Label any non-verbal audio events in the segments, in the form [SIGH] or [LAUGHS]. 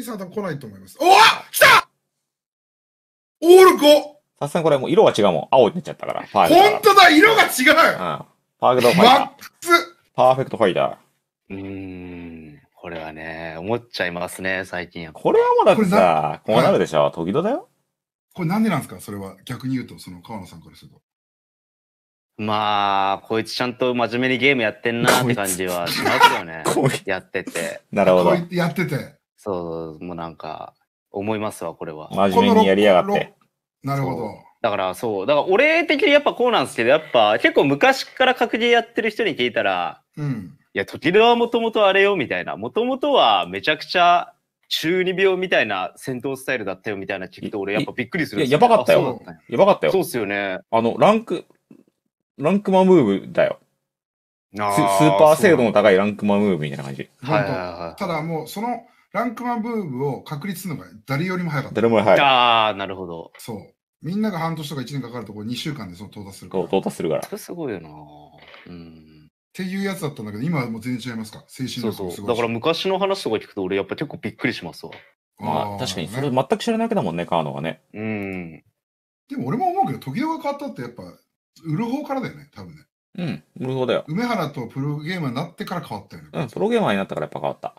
ピーさん多分来ないと思います。おわ来たオール 5! さすがにこれもう色が違うもん。青になっちゃったから。パーフェクト。本当だ色が違う、うん、パーフェクトファイター。マックスパーフェクトファイター。うーん。これはね、思っちゃいますね、最近これはもうだってさ、こうなるでしょ。は時戸だよ。これなんでなんですかそれは。逆に言うと、その河野さんからすると。まあ、こいつちゃんと真面目にゲームやってんなって感じはしますよね。[LAUGHS] やってて。なるほど。やってて。そう、もうなんか、思いますわ、これは。真面目にやりやがって。なるほど。だからそう、だから俺的にやっぱこうなんですけど、やっぱ結構昔から格ゲーやってる人に聞いたら、うん、いや、時田はもともとあれよみたいな、もともとはめちゃくちゃ中二病みたいな戦闘スタイルだったよみたいな聞くと俺やっぱびっくりするすや。やばかったよ。やばかったよ。そうっすよね。あの、ランク、ランクマムーブだよ。ススーパー精度の高いランクマムーブみたいな感じ。はい、はい、ただもうその、ランクマンブームを確立するのが誰よりも早かった。誰も早い。ああ、なるほど。そう。みんなが半年とか1年かかるところ2週間でその到達するから。到達するから。すごいよなうん。っていうやつだったんだけど、今はもう全然違いますか精神力そうそう。だから昔の話とか聞くと俺やっぱ結構びっくりしますわ。まあ、確かにそれ全く知らないわけだもんね、カーノがね。うん。でも俺も思うけど、時代が変わったってやっぱ、売る方からだよね、多分ね。うん、売る方だよ。梅原とプロゲーマーになってから変わったよね。うん、プロゲーマーになったからやっぱ変わった。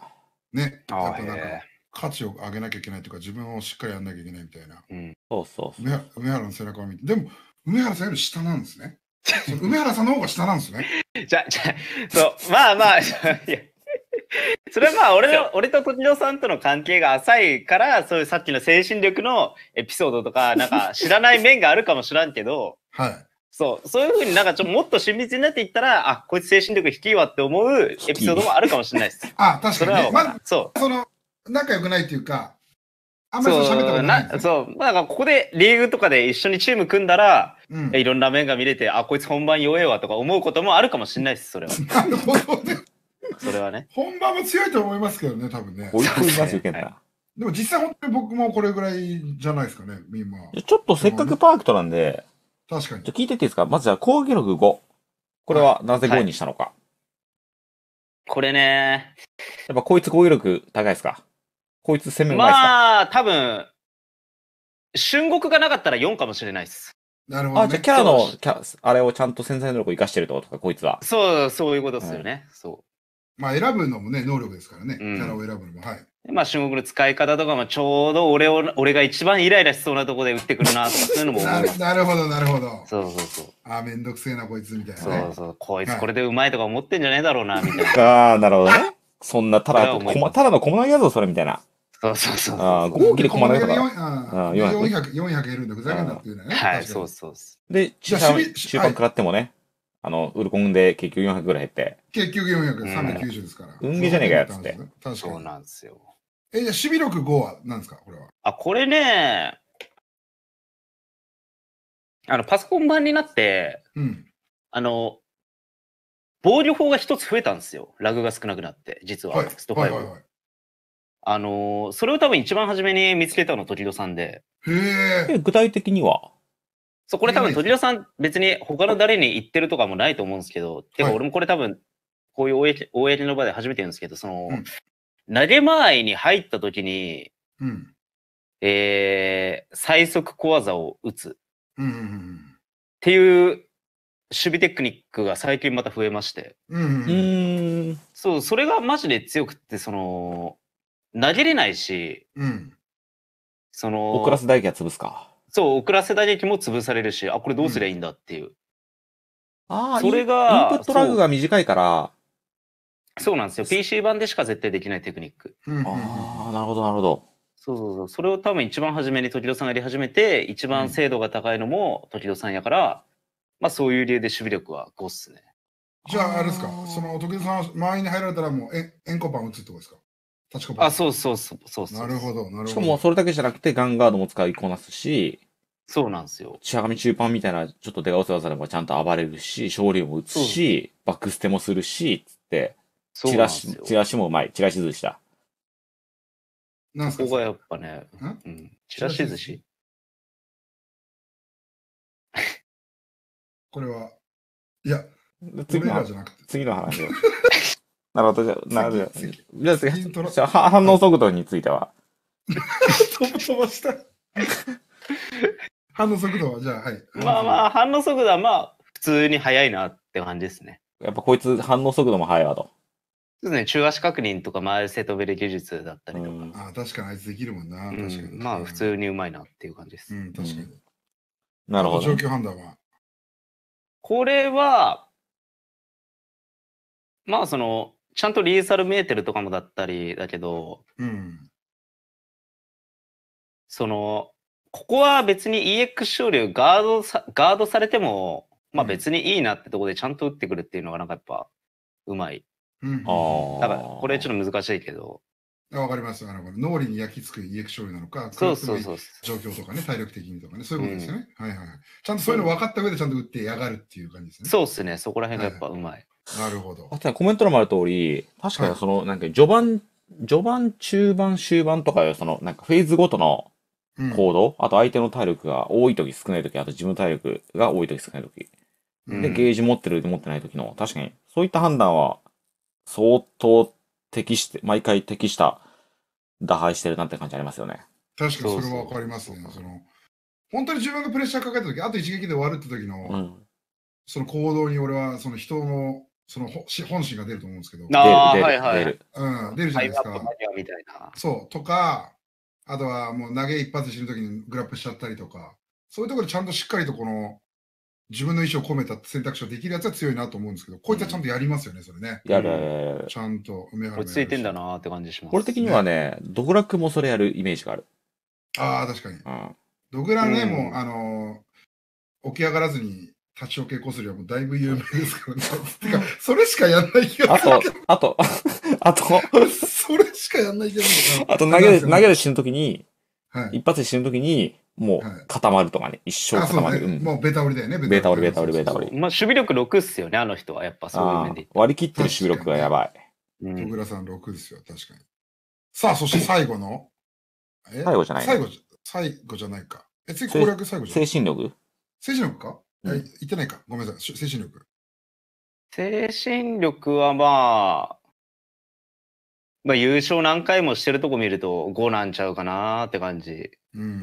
ね、あなんか価値を上げなきゃいけないというか、自分をしっかりやんなきゃいけないみたいな。うん。そうそうそう。梅原梅原の背中を見て、でも、梅原さんより下なんですね。梅原さんの方が下なんですね。[LAUGHS] じゃ、じゃ、そう、まあまあ、いや、それはまあ、俺の、俺と時野さんとの関係が浅いから、そういうさっきの精神力のエピソードとか、なんか知らない面があるかもしらんけど、[LAUGHS] はい。そう、そういうふうになんかちょっともっと親密になっていったら、あ、こいつ精神力低いわって思うエピソードもあるかもしれないです。あ確かに、ね、そまあ、そう。その、仲良くないっていうか、あんまりそう喋ったことない、ね、そう、まあ、なかここでリーグとかで一緒にチーム組んだら、うん、いろんな面が見れて、あ、こいつ本番弱えわとか思うこともあるかもしれないです、それは。なるほどね。それはね。本番も強いと思いますけどね、多分ね。追い込みますよ、ね、でも実際本当に僕もこれぐらいじゃないですかね、今。ちょっとせっかくパークトなんで、確かに。じゃあ聞いてっていいですかまずは講義の具5。これはなぜ5にしたのか。これね、やっぱこいつ攻撃力高いですかこいつ攻めまいですか、まあ、多分、春国がなかったら4かもしれないです。なるほど、あ、じゃあキャラの、キャあれをちゃんと潜在能力を生かしてるってことか、こいつは。そう、そういうことですよね。そう。まあ選ぶのもね、能力ですからね。キャラを選ぶのも。はい。まあ、中国の使い方とかもちょうど俺を俺が一番イライラしそうなとこで打ってくるなとか、[LAUGHS] そういうのもななるほど、なるほど。そうそうそう。ああ、めんどくせえな、こいつみたいな、ね。そうそう、こいつこれでうまいとか思ってんじゃねえだろうな、みたいな。ああ、なるほどね。そんなただ、ただの小物やぞ、それみたいな。そうそうそう。ああ、合計で小物やぞ。400、400減るんで、ふざけなっていうね。はい、そうそう。で、中盤食らってもね。あの、ウルコンで結局400ぐらい減って。結局400、390ですから。運ゲじゃねえかやつって。確かに。そうなんですよ。え、じゃあ、守備力5は何ですかこれは。あ、これね、あの、パソコン版になって、うん、あの、防御法が一つ増えたんですよ。ラグが少なくなって、実は、はい、ストファイはいはいはい。あのー、それを多分一番初めに見つけたの、時戸さんで。へえ。具体的にはそう、これ多分、とじらさん、別に他の誰に言ってるとかもないと思うんですけど、てか俺もこれ多分、こういう公の場で初めて言うんですけど、その、うん、投げ前に入った時に、うん、えー、最速小技を打つ。っていう守備テクニックが最近また増えまして。うんそう、それがマジで強くって、その、投げれないし、うん。その。遅らす代金は潰すか。そう、遅らせた劇も潰されるし、あ、これどうすりゃいいんだっていう。ああ、それがインプットラグが短いから。そうなんですよ。PC 版でしか絶対できないテクニック。ああ、なるほど、なるほど。そうそうそう。それを多分一番初めに時戸さんがやり始めて、一番精度が高いのも時戸さんやから、まあそういう理由で守備力は5っすね。じゃあ、あれですか、その、時田さんは周りに入られたら、もう、え、エンコパン打つってことですか立ちコパン。あ、そうそうそうそうそう。なるほど、なるほど。しかも、それだけじゃなくて、ガンガードも使いこなすし、そうなんですよ。しゃがみ中盤みたいな、ちょっと出川さらさればちゃんと暴れるし、勝利も打つし、バックステもするし、つって、チラシ、チラシもうまい。チラシ寿司だ。なんすかここがやっぱね、うん。チラシ寿司 [LAUGHS] これは、いや、次の次の話を。[LAUGHS] なるほど、じゃなるほど。じゃあ、反応速度については。[LAUGHS] 飛ばした。反応速度はじゃあ、はい。まあまあ、反応速度はまあ、普通に速いなって感じですね。やっぱこいつ反応速度も速いわと。そうですね、中足確認とか前背飛べる技術だったりとか。うん、あ確かにあいつできるもんな。確かに。うん、まあ、普通にうまいなっていう感じです。うん、確かに。なるほど。状況判断はこれは、まあ、その、ちゃんとリーサルメーテルとかもだったりだけど、うん、その、ここは別に EX 勝利をガードさガードされても、まあ、別にいいなってとこでちゃんと打ってくるっていうのがなんかやっぱうまい。うん、あだからこれちょっと難しいけど。わかります。なるほど。脳裏に焼き付く EX 勝利なのか、そうそうそう状況とかね、体力的にとかね、そういうことですよね、うん、はいはい。ちゃんとそういうの分かった上でちゃんと打ってやがるっていう感じですね。そうですね。そこら辺がやっぱうまい。はい、なるほど。あとコメントにもある通り、確かにその、はい、なんか序盤、序盤、中盤、終盤とか、その、なんかフェーズごとの行動、あと相手の体力が多い時少ない時、あと自分の体力が多い時少ない時。で、ゲージ持ってる持ってない時の、確かに、そういった判断は、相当適して、毎回適した、打敗してるなって感じありますよね。確かにそれはわかりますね。その、本当に自分がプレッシャーかけた時、あと一撃で終わるって時の、うん、その行動に俺は、その人の、その本心が出ると思うんですけど。出る、出る、出る。うん、出るじゃないですか。そう、とか、あとはもう投げ一発死ぬ時にグラップしちゃったりとか、そういうところでちゃんとしっかりとこの自分の意思を込めた選択肢をできるやつは強いなと思うんですけど、こういったちゃんとやりますよね、それね。やるややちゃんと梅原落ち着いてんだなーって感じします。これ的にはね、ドグラクもそれやるイメージがある。ああ、確かに。ドグラね、もう、あの起き上がらずに立ち置稽こするよりはもうだいぶ有名ですからね。[LAUGHS] てか、それしかやらない気がする。あと、あと、[LAUGHS] あと、それしかやんないけど。あと投げ投げで死ぬときに、はい、一発で死ぬときに、もう固まるとかね、一生固まる。うねうん、もうベタ折りだよね、ベタ折り。ベタ折り、ベタ折り。まあ、守備力6っすよね、あの人は。やっぱそういう面で。割り切ってる守備力がやばい。ね、うん、小倉さん6ですよ、確かに。さあ、そして最後の。最後じゃない最後じゃ、最後じゃないか。え、次攻略最後じゃない精神力精神力か、うん、言ってないか。ごめんなさい、精神力。精神力はまあ、まあ、優勝何回もしてるとこ見ると5なんちゃうかなって感じ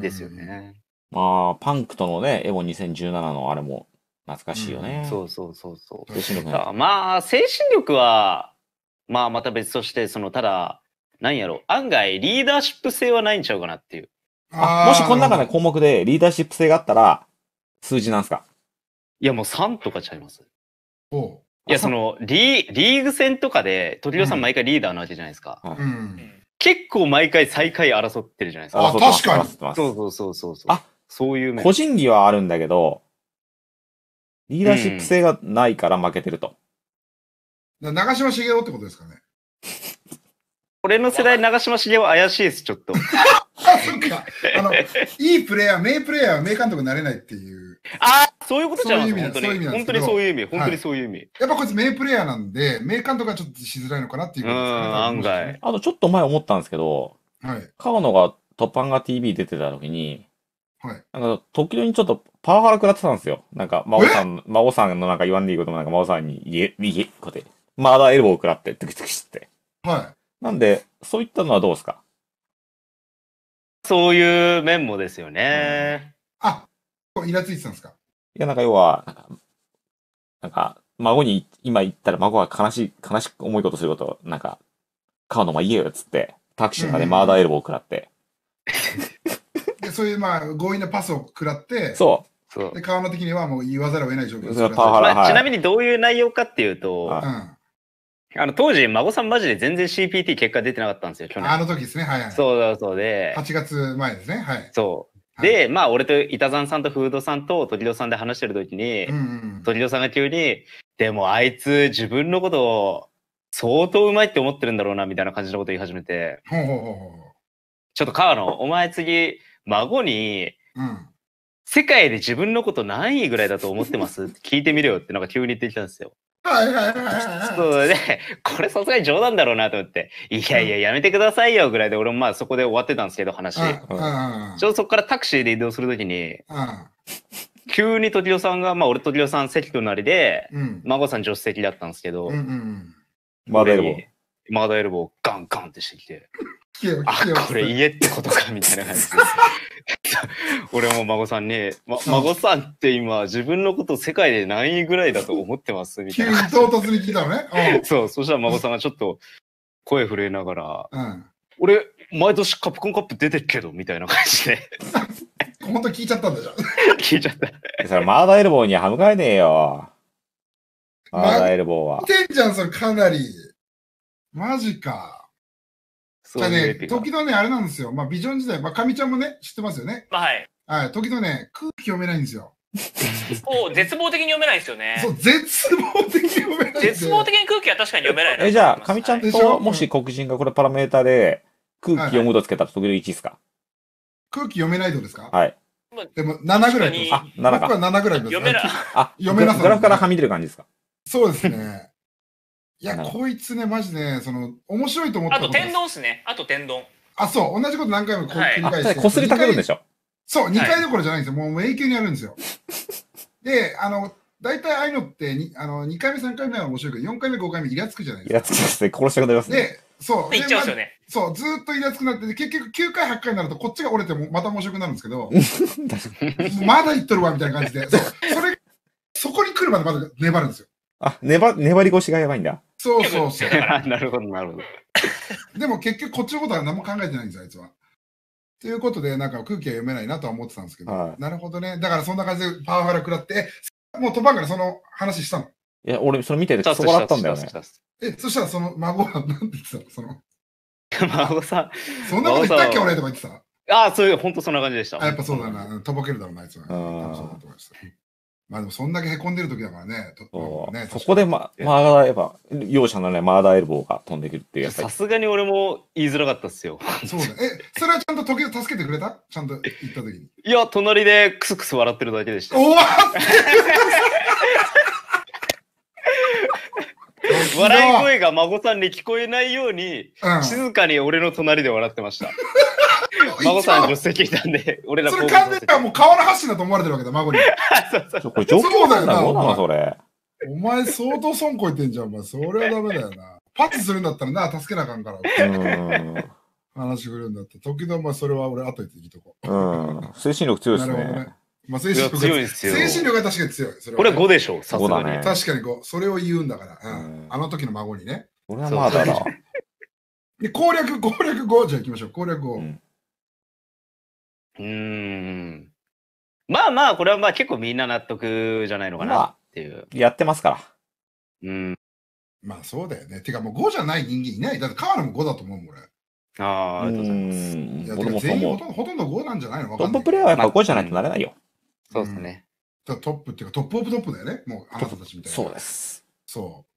ですよね。まあ、パンクとのね、エゴ2017のあれも懐かしいよね。そうそうそうそう。精神力、ね、まあ、精神力は、まあ、また別として、その、ただ、なんやろ、案外リーダーシップ性はないんちゃうかなっていう。あもしこの中の項目でリーダーシップ性があったら、数字なんすかいや、もう3とかちゃいます。おいや、そのリ、リーグ戦とかで、鳥尾さん毎回リーダーなわけじゃないですか。うん、結構毎回最下位争ってるじゃないですか。あ、確かに。そうそうそうそう。あ、そういう個人技はあるんだけど、リーダーシップ性がないから負けてると。うん、長嶋茂雄ってことですかね。[LAUGHS] 俺の世代、長嶋茂雄怪しいです、ちょっと。[LAUGHS] あ、そっか。あの、いいプレイヤー、名プレイヤーは名監督になれないっていう。ああ、そういうことじゃないですか。本当にそういう意味、本当にそういう意味。はい、やっぱこいつ名プレイヤーなんで、名監督はちょっとしづらいのかなっていうことです案外。あとちょっと前思ったんですけど、はい。川野がトパンガ TV 出てた時に、はい。なんか、時々ちょっとパワハラ食らってたんですよ。なんか、真央さん、真央さんのなんか言わんでいいこともなんか真央さんに言え、言え、こうやって、マーダーエルボー食らって、ドキドキして。はい。なんで、そういったのはどうですかそういう面もですよね。うんイラついてたんですかいや、なんか要は、なんか、孫に、今言ったら孫が悲しい、悲しく重いことすること、なんか、買うのも言えよっつって、タクシーの中でマーダーエルボーを食らって。[LAUGHS] で、そういうまあ、強引なパスを食らって、そう。そうで、川野的にはもう言わざるを得ない状況です。パワハラ、ちなみにどういう内容かっていうと、あ、の当時、孫さんマジで全然 CPT 結果出てなかったんですよ、去年。あの時ですね、はい、はい、そうそうそうで。8月前ですね、はい。そう。で、まあ、俺と板山さんとフードさんと鳥戸さんで話してる時に、うんうん、鳥戸さんが急に、でもあいつ自分のことを相当うまいって思ってるんだろうな、みたいな感じのこと言い始めて、ちょっと川野、お前次、孫に、うん、世界で自分のこと何位ぐらいだと思ってます [LAUGHS] 聞いてみるよってなんか急に言ってきたんですよ。はいはいはい。そうこれさすがに冗談だろうなと思って、いやいや、やめてくださいよぐらいで、俺もまあそこで終わってたんですけど、話。ちょうどそこからタクシーで移動するときに、急に時代さんが、まあ俺時代さん席隣で、孫さん助手席だったんですけど、マダエルボー。マエルボーガンガンってしてきて、[LAUGHS] あ、これ家ってことかみたいな感じで。[LAUGHS] 俺も孫さんに、ま、孫さんって今、自分のこと世界で何位ぐらいだと思ってますみたいな。急に唐突に聞いたのね。そう、そしたら孫さんがちょっと声震えながら、うん、俺、毎年カプコンカップ出てるけど、みたいな感じで。[LAUGHS] 本当聞いちゃったんだじゃん。[LAUGHS] 聞いちゃった。それ、マーダエルボーに歯向かえねえよ。マーダエルボーは。見てんじゃん、それかなり。マジか。じゃね、時のね、あれなんですよ。まあ、ビジョン時代、まあ、かみちゃんもね、知ってますよね。まあ、はい。はい、時のね、空気読めないんですよ。そう、絶望的に読めないですよね。そう、絶望的に読めない。絶望的に空気は確かに読めないな。え、じゃあ、かみちゃんと、もし黒人がこれパラメータで、空気読むとつけたら時の1ですか、空気読めないとですかはい。でも7ぐらいです。あ、7か。僕は7ぐらいです。読めな、あ、読めなさ、ね、グラフからはみ出る感じですかそうですね。いや、こいつね、マジね、その、面白いと思ったあと天丼っすね。あと天丼。あ、そう。同じこと何回もこう繰り返して。こすりたけるんでしょそう、2回どころじゃないんですよ。もう永久にやるんですよ。で、あの、大体ああいうのってにあの2回目、3回目は面白いけど、4回目、5回目、イラつくじゃないですか。イラつきますね。殺したくなりますね。で、そう。いっちゃうんですよね。まそう、ずっとイラつくなって、結局9回、8回になると、こっちが折れてもまた面白くなるんですけど、[LAUGHS] まだいっとるわ、みたいな感じで。そう。それ、そこに来るまでまだ粘るんですよ。あ、粘、粘り腰がやばいんだ。そうそうそう。[LAUGHS] なるほど、なるほど。でも結局こっちのことは何も考えてないんですよ、あいつは。ということで、なんか空気は読めないなとは思ってたんですけど、はい、なるほどね。だからそんな感じでパワハラ食らって、もう飛ばんからその話したの。いや、俺それ見てて、そこだったんだよね。え、そしたらその孫は何て言ってたのその。[LAUGHS] 孫さん。そんなこと言ったっけ俺とか言ってた。ああ、そういう、本当そんな感じでした。あやっぱそうだな。とぼけるだろうな、あいつは。うん。まあでもそんだけ凹んでる時だからね。そねそこで、ま、マーダーエバ容赦のね、マーダーエルボーが飛んでくるっていうやつ。さすがに俺も言いづらかったっすよ。そうだ。え、それはちゃんと時を助けてくれたちゃんと行った時に。いや、隣でクスクス笑ってるだけでした。おわ [LAUGHS] 笑い声が孫さんに聞こえないように、うん、静かに俺の隣で笑ってました。[LAUGHS] 孫さん助手席いたんで、[LAUGHS] 俺らそれ完全にもう川の発信だと思われてるわけだ、孫に。そ [LAUGHS] うそうそう。そうだよな、お前。それお前相当損こいてんじゃん、お前。それはダメだよな。パスするんだったらな、助けなあかんから。話来るんだって。時々、まあ、それは俺、後でいいとこ。うん。精神力強いですね。まあ、精神力強いですよ。精神力が確かに強い。それは、これ5でしょ、さすがに。確かに5。それを言うんだから。うん。あの時の孫にね。俺はまだな。で、攻略、攻略5じゃあ行きましょう。攻略5。うんうん。まあまあ、これはまあ結構みんな納得じゃないのかなっていう。やってますから。うん。まあそうだよね。てかもう5じゃない人間いない。だって河野も5だと思うもん、俺。ああ、ありがとうございます。俺も全員ほとんど5なんじゃないのわトんッププレーヤーはやっぱ5じゃないとなれないよ。そうですね。トップっていうか、トップオブトップだよね。もうあなたたちみたいな。そうです。そう。